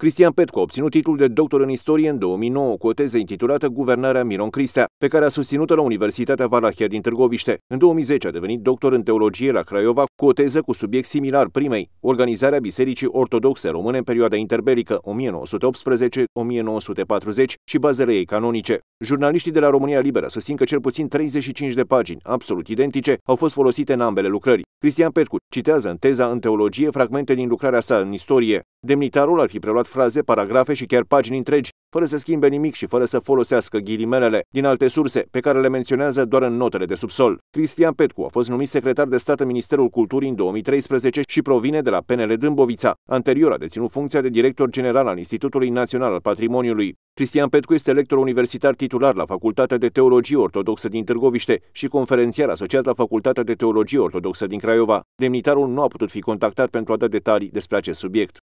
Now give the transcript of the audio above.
Cristian Petcu a obținut titlul de doctor în istorie în 2009 cu o teză intitulată Guvernarea Miron Cristea, pe care a susținut-o la Universitatea Valahia din Târgoviște. În 2010 a devenit doctor în teologie la Craiova cu o teză cu subiect similar primei, Organizarea Bisericii Ortodoxe Române în perioada interbelică 1918-1940 și bazele ei canonice. Jurnaliștii de la România Liberă susțin că cel puțin 35 de pagini, absolut identice, au fost folosite în ambele lucrări. Cristian Petcu citează în teza în teologie fragmente din lucrarea sa în istorie. Demnitarul ar fi preluat fraze, paragrafe și chiar pagini întregi, fără să schimbe nimic și fără să folosească ghilimelele din alte surse, pe care le menționează doar în notele de subsol. Cristian Petcu a fost numit secretar de stat în Ministerul Culturii în 2013 și provine de la PNL Dâmbovița. Anterior a deținut funcția de director general al Institutului Național al Patrimoniului. Cristian Petcu este lector universitar titular la Facultatea de Teologie Ortodoxă din Târgoviște și conferențiar asociat la Facultatea de Teologie Ortodoxă din Craiova. Demnitarul nu a putut fi contactat pentru a da detalii despre acest subiect.